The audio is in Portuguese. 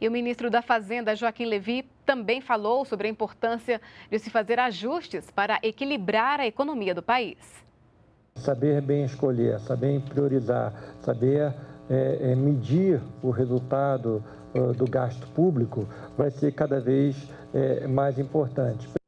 E o ministro da Fazenda, Joaquim Levi, também falou sobre a importância de se fazer ajustes para equilibrar a economia do país. Saber bem escolher, saber priorizar, saber é, é, medir o resultado uh, do gasto público vai ser cada vez é, mais importante.